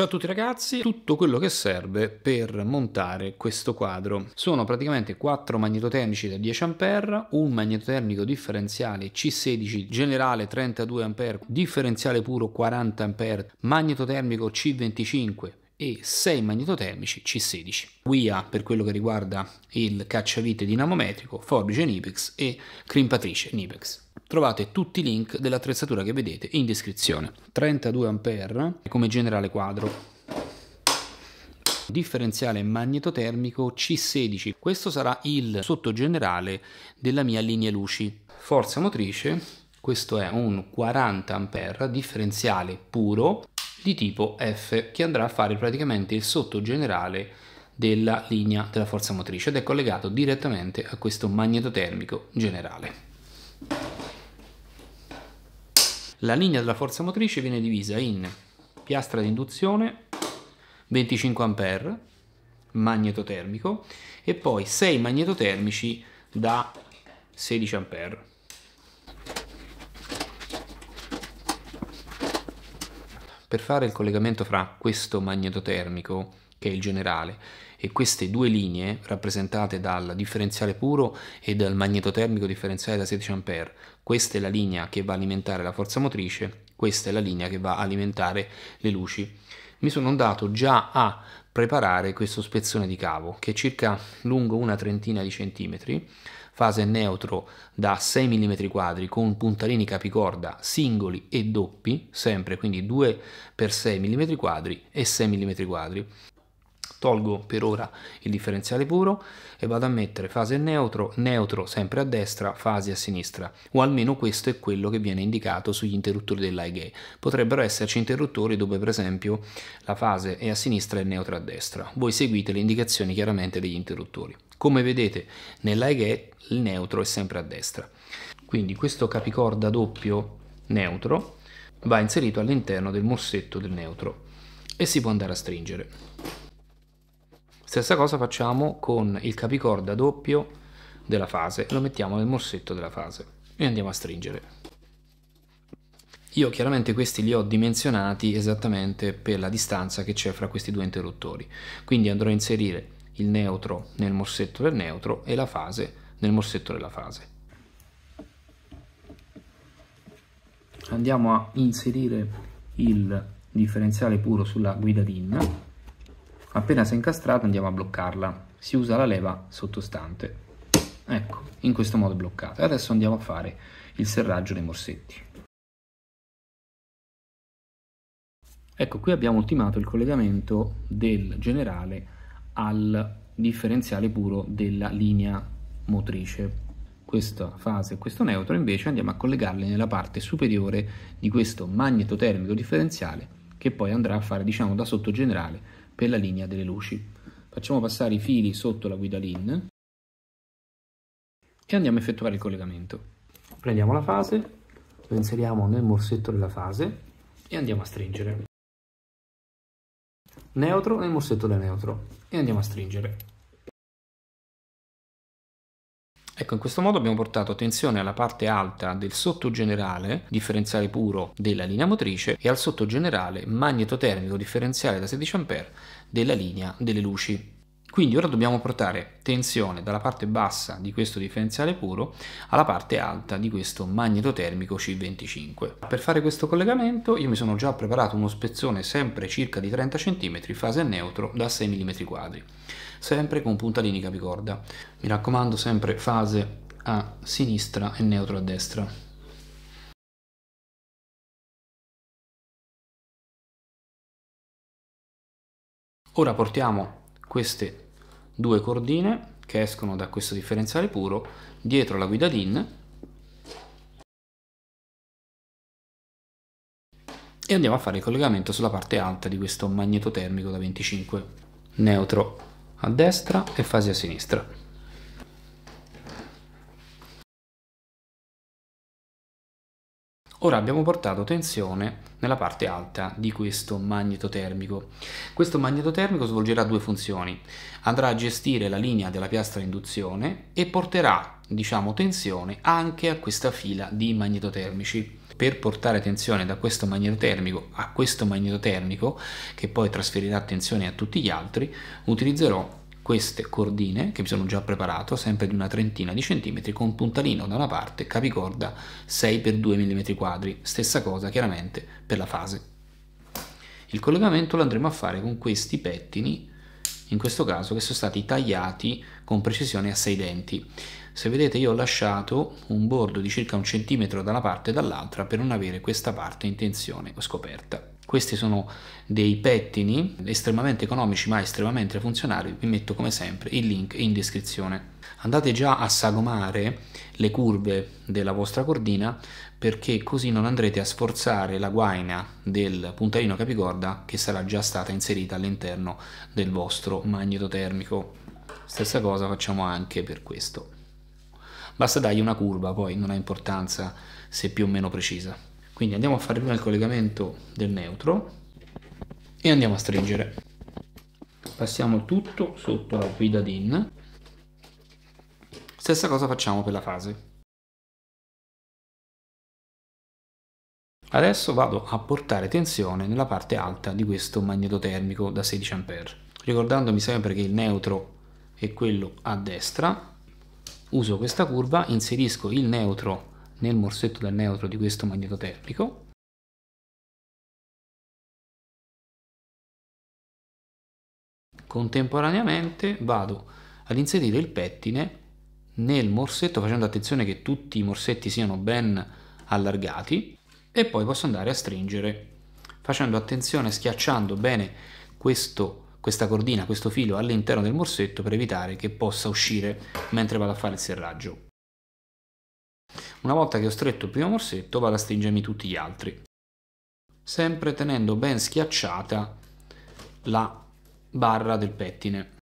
Ciao a tutti ragazzi, tutto quello che serve per montare questo quadro. Sono praticamente 4 magnetotermici da 10A, un magnetotermico differenziale C16 generale 32A, differenziale puro 40A, magnetotermico C25 e 6 magnetotermici C16. WIA per quello che riguarda il cacciavite dinamometrico, forbice Nipex e crimpatrice Nipex. Trovate tutti i link dell'attrezzatura che vedete in descrizione. 32A come generale quadro, differenziale magnetotermico C16. Questo sarà il sottogenerale della mia linea luci. Forza motrice, questo è un 40A differenziale puro di tipo F che andrà a fare praticamente il sottogenerale della linea della forza motrice ed è collegato direttamente a questo magnetotermico generale. La linea della forza motrice viene divisa in piastra di induzione 25 A magnetotermico e poi 6 magnetotermici da 16 A per fare il collegamento fra questo magnetotermico, che è il generale, e queste due linee rappresentate dal differenziale puro e dal magnetotermico differenziale da 16A, questa è la linea che va a alimentare la forza motrice, questa è la linea che va a alimentare le luci. Mi sono andato già a preparare questo spezzone di cavo che è circa lungo una trentina di centimetri fase neutro da 6 mm quadri con puntalini capicorda singoli e doppi, sempre quindi 2 x 6 mm quadri e 6 mm quadri. Tolgo per ora il differenziale puro e vado a mettere fase neutro, neutro sempre a destra, fasi a sinistra, o almeno questo è quello che viene indicato sugli interruttori dell'IGE. Potrebbero esserci interruttori dove per esempio la fase è a sinistra e neutra a destra. Voi seguite le indicazioni chiaramente degli interruttori. Come vedete nella EGE il neutro è sempre a destra. Quindi questo capicorda doppio neutro va inserito all'interno del morsetto del neutro e si può andare a stringere. Stessa cosa facciamo con il capicorda doppio della fase, lo mettiamo nel morsetto della fase e andiamo a stringere. Io chiaramente questi li ho dimensionati esattamente per la distanza che c'è fra questi due interruttori, quindi andrò a inserire il neutro nel morsetto del neutro e la fase nel morsetto della fase. Andiamo a inserire il differenziale puro sulla guida DIN. Appena si è incastrata andiamo a bloccarla. Si usa la leva sottostante. Ecco, in questo modo è bloccata. Adesso andiamo a fare il serraggio dei morsetti. Ecco, qui abbiamo ultimato il collegamento del generale al differenziale puro della linea motrice. Questa fase e questo neutro invece andiamo a collegarle nella parte superiore di questo magneto termico differenziale che poi andrà a fare diciamo da sottogenerale per la linea delle luci. Facciamo passare i fili sotto la guida LIN e andiamo a effettuare il collegamento. Prendiamo la fase, lo inseriamo nel morsetto della fase e andiamo a stringere neutro nel morsetto da neutro e andiamo a stringere. Ecco, in questo modo abbiamo portato tensione alla parte alta del sottogenerale differenziale puro della linea motrice e al sottogenerale magnetotermico differenziale da 16A della linea delle luci. Quindi ora dobbiamo portare tensione dalla parte bassa di questo differenziale puro alla parte alta di questo magnetotermico C25. Per fare questo collegamento io mi sono già preparato uno spezzone sempre circa di 30 cm fase neutro da 6 mm quadri, sempre con puntalini capicorda. Mi raccomando sempre fase a sinistra e neutro a destra. Ora portiamo queste due cordine che escono da questo differenziale puro dietro la guida DIN e andiamo a fare il collegamento sulla parte alta di questo magneto termico da 25 neutro a destra e fase a sinistra Ora abbiamo portato tensione nella parte alta di questo magneto termico. Questo magneto termico svolgerà due funzioni. Andrà a gestire la linea della piastra induzione e porterà, diciamo, tensione anche a questa fila di magnetotermici. Per portare tensione da questo magnetotermico a questo magnetotermico, che poi trasferirà tensione a tutti gli altri, utilizzerò queste cordine che mi sono già preparato, sempre di una trentina di centimetri, con puntalino da una parte, capicorda 6x2 mm quadri, stessa cosa chiaramente per la fase. Il collegamento lo andremo a fare con questi pettini, in questo caso che sono stati tagliati con precisione a 6 denti. Se vedete io ho lasciato un bordo di circa un centimetro da una parte e dall'altra per non avere questa parte in tensione o scoperta. Questi sono dei pettini estremamente economici ma estremamente funzionali, vi metto come sempre il link in descrizione. Andate già a sagomare le curve della vostra cordina perché così non andrete a sforzare la guaina del puntarino capicorda che sarà già stata inserita all'interno del vostro magneto termico. Stessa cosa facciamo anche per questo. Basta dargli una curva, poi non ha importanza se più o meno precisa. Quindi andiamo a fare prima il collegamento del neutro e andiamo a stringere. Passiamo tutto sotto la guida DIN. Stessa cosa facciamo per la fase. Adesso vado a portare tensione nella parte alta di questo magnetotermico da 16 A. Ricordandomi sempre che il neutro è quello a destra, uso questa curva, inserisco il neutro nel morsetto del neutro di questo magnetotermico contemporaneamente vado ad inserire il pettine nel morsetto facendo attenzione che tutti i morsetti siano ben allargati e poi posso andare a stringere facendo attenzione schiacciando bene questo, questa cordina, questo filo all'interno del morsetto per evitare che possa uscire mentre vado a fare il serraggio. Una volta che ho stretto il primo morsetto vado a stringermi tutti gli altri, sempre tenendo ben schiacciata la barra del pettine.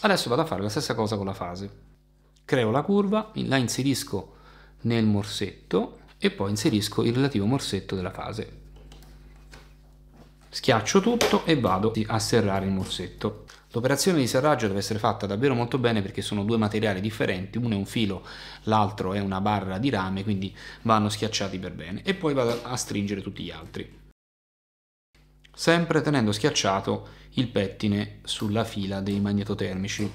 Adesso vado a fare la stessa cosa con la fase. Creo la curva, la inserisco nel morsetto e poi inserisco il relativo morsetto della fase. Schiaccio tutto e vado a serrare il morsetto. L'operazione di serraggio deve essere fatta davvero molto bene perché sono due materiali differenti, uno è un filo, l'altro è una barra di rame, quindi vanno schiacciati per bene. E poi vado a stringere tutti gli altri. Sempre tenendo schiacciato il pettine sulla fila dei magnetotermici.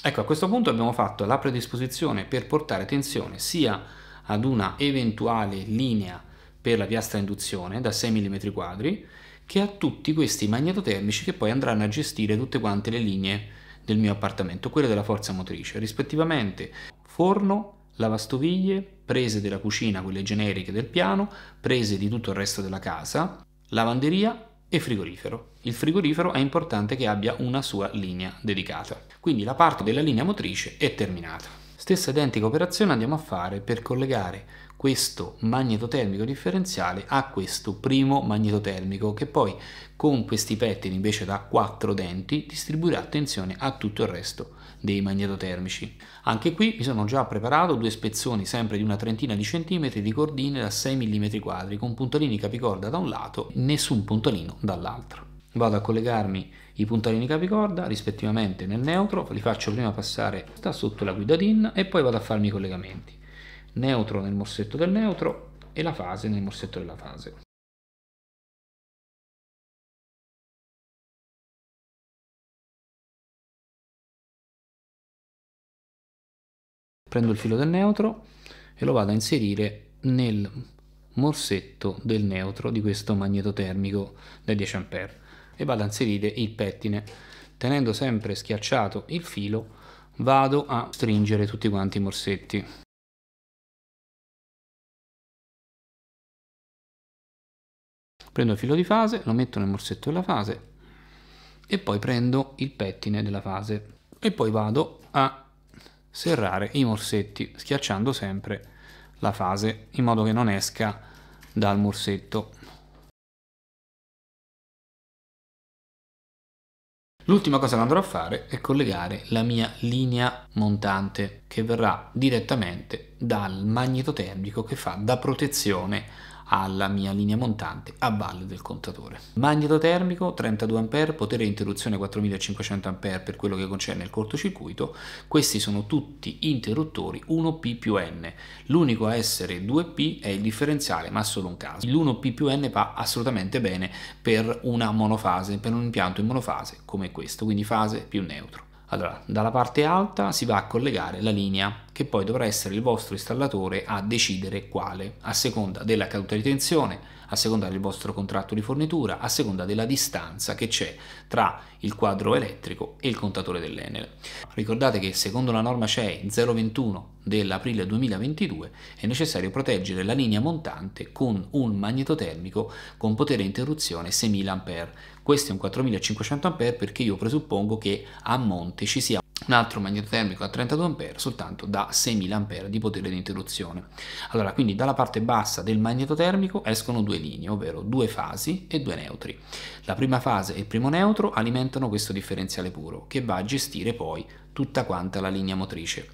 Ecco, a questo punto abbiamo fatto la predisposizione per portare tensione sia ad una eventuale linea per la piastra induzione da 6 mm quadri che a tutti questi magnetotermici che poi andranno a gestire tutte quante le linee del mio appartamento, quelle della forza motrice, rispettivamente forno, lavastoviglie, prese della cucina, quelle generiche del piano, prese di tutto il resto della casa, lavanderia e frigorifero. Il frigorifero è importante che abbia una sua linea dedicata. Quindi la parte della linea motrice è terminata. Stessa identica operazione andiamo a fare per collegare questo magnetotermico differenziale a questo primo magnetotermico che poi con questi pettini invece da quattro denti distribuirà tensione a tutto il resto dei magnetotermici. Anche qui mi sono già preparato due spezzoni sempre di una trentina di centimetri di cordine da 6 mm quadri con puntalini capicorda da un lato nessun puntalino dall'altro. Vado a collegarmi i puntalini capicorda rispettivamente nel neutro li faccio prima passare da sotto la guidatina e poi vado a farmi i collegamenti. Neutro nel morsetto del neutro e la fase nel morsetto della fase. Prendo il filo del neutro e lo vado a inserire nel morsetto del neutro di questo magneto termico da 10A e vado a inserire il pettine. Tenendo sempre schiacciato il filo vado a stringere tutti quanti i morsetti. Prendo il filo di fase, lo metto nel morsetto della fase e poi prendo il pettine della fase e poi vado a serrare i morsetti schiacciando sempre la fase in modo che non esca dal morsetto L'ultima cosa che andrò a fare è collegare la mia linea montante che verrà direttamente dal magnetotermico che fa da protezione alla mia linea montante a valle del contatore. Magneto termico 32A, potere di interruzione 4500A per quello che concerne il cortocircuito, questi sono tutti interruttori 1P più N, l'unico a essere 2P è il differenziale ma solo un caso. L'1P più N va assolutamente bene per una monofase, per un impianto in monofase come questo, quindi fase più neutro. Allora, dalla parte alta si va a collegare la linea, che poi dovrà essere il vostro installatore a decidere quale, a seconda della caduta di tensione, a seconda del vostro contratto di fornitura, a seconda della distanza che c'è tra il quadro elettrico e il contatore dell'Enel. Ricordate che secondo la norma CE 021 dell'aprile 2022 è necessario proteggere la linea montante con un magnetotermico con potere interruzione 6000 A questo è un 4500A perché io presuppongo che a monte ci sia un altro magnetotermico a 32A soltanto da 6000A di potere di interruzione. Allora, quindi dalla parte bassa del magnetotermico escono due linee, ovvero due fasi e due neutri. La prima fase e il primo neutro alimentano questo differenziale puro, che va a gestire poi tutta quanta la linea motrice.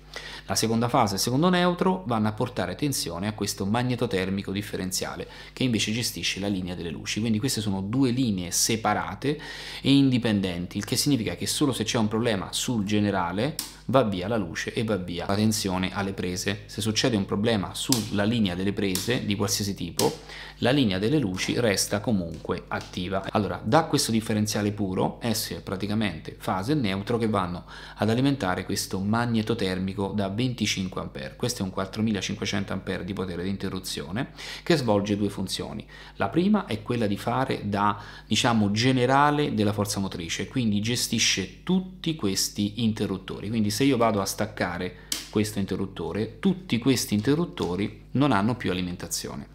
La seconda fase e il secondo neutro vanno a portare tensione a questo magnetotermico differenziale che invece gestisce la linea delle luci. Quindi queste sono due linee separate e indipendenti, il che significa che solo se c'è un problema sul generale va via la luce e va via la tensione alle prese. Se succede un problema sulla linea delle prese di qualsiasi tipo, la linea delle luci resta comunque attiva. Allora, da questo differenziale puro, S è praticamente fase neutro che vanno ad alimentare questo magnetotermico da 25 A. Questo è un 4500 A di potere di interruzione che svolge due funzioni. La prima è quella di fare da, diciamo, generale della forza motrice, quindi gestisce tutti questi interruttori. Quindi se io vado a staccare questo interruttore, tutti questi interruttori non hanno più alimentazione.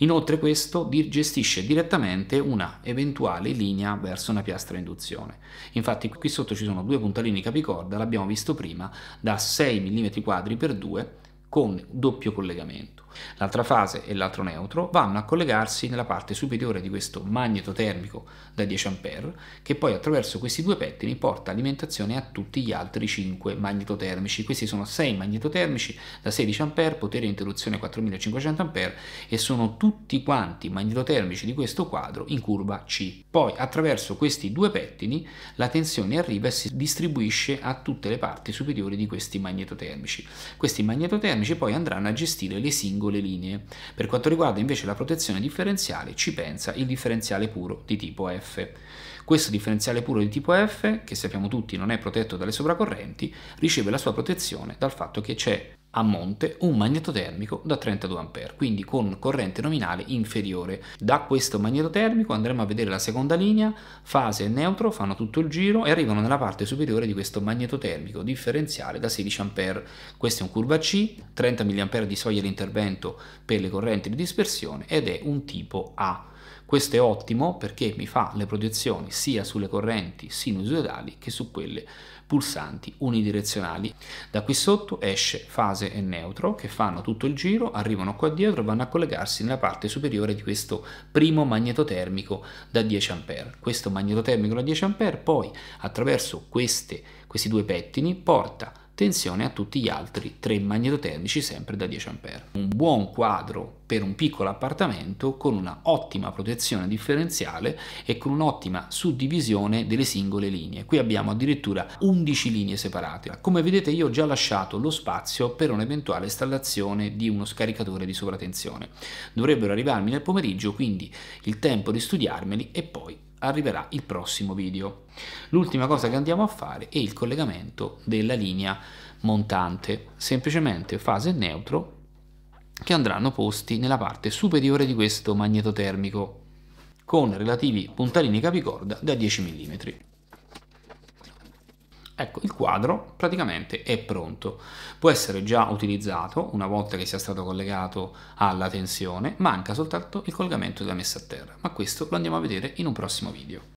Inoltre questo gestisce direttamente una eventuale linea verso una piastra induzione. Infatti qui sotto ci sono due puntalini capicorda, l'abbiamo visto prima, da 6 mm quadri per 2 con doppio collegamento. L'altra fase e l'altro neutro vanno a collegarsi nella parte superiore di questo magneto termico da 10A che poi attraverso questi due pettini porta alimentazione a tutti gli altri 5 magnetotermici. Questi sono 6 magnetotermici da 16A, potere interruzione 4500A e sono tutti quanti magnetotermici di questo quadro in curva C. Poi attraverso questi due pettini la tensione arriva e si distribuisce a tutte le parti superiori di questi magnetotermici. Questi magnetotermici poi andranno a gestire le singole singole linee. Per quanto riguarda invece la protezione differenziale ci pensa il differenziale puro di tipo F. Questo differenziale puro di tipo F, che sappiamo tutti non è protetto dalle sovracorrenti, riceve la sua protezione dal fatto che c'è a monte un magnetotermico da 32A, quindi con corrente nominale inferiore. Da questo magnetotermico andremo a vedere la seconda linea, fase e neutro, fanno tutto il giro e arrivano nella parte superiore di questo magnetotermico differenziale da 16A. Questo è un curva C, 30 mA di soglia di intervento per le correnti di dispersione ed è un tipo A. Questo è ottimo perché mi fa le protezioni sia sulle correnti sinusoidali che su quelle pulsanti unidirezionali. Da qui sotto esce fase e neutro che fanno tutto il giro, arrivano qua dietro e vanno a collegarsi nella parte superiore di questo primo magnetotermico da 10 A. Questo magnetotermico da 10 A poi attraverso queste, questi due pettini porta tensione a tutti gli altri tre magnetotermici sempre da 10A. Un buon quadro per un piccolo appartamento con una ottima protezione differenziale e con un'ottima suddivisione delle singole linee. Qui abbiamo addirittura 11 linee separate. Come vedete io ho già lasciato lo spazio per un'eventuale installazione di uno scaricatore di sovratensione. Dovrebbero arrivarmi nel pomeriggio, quindi il tempo di studiarmeli e poi arriverà il prossimo video. L'ultima cosa che andiamo a fare è il collegamento della linea montante, semplicemente fase neutro che andranno posti nella parte superiore di questo magnetotermico con relativi puntalini capicorda da 10 mm. Ecco, il quadro praticamente è pronto. Può essere già utilizzato una volta che sia stato collegato alla tensione, manca soltanto il collegamento della messa a terra, ma questo lo andiamo a vedere in un prossimo video.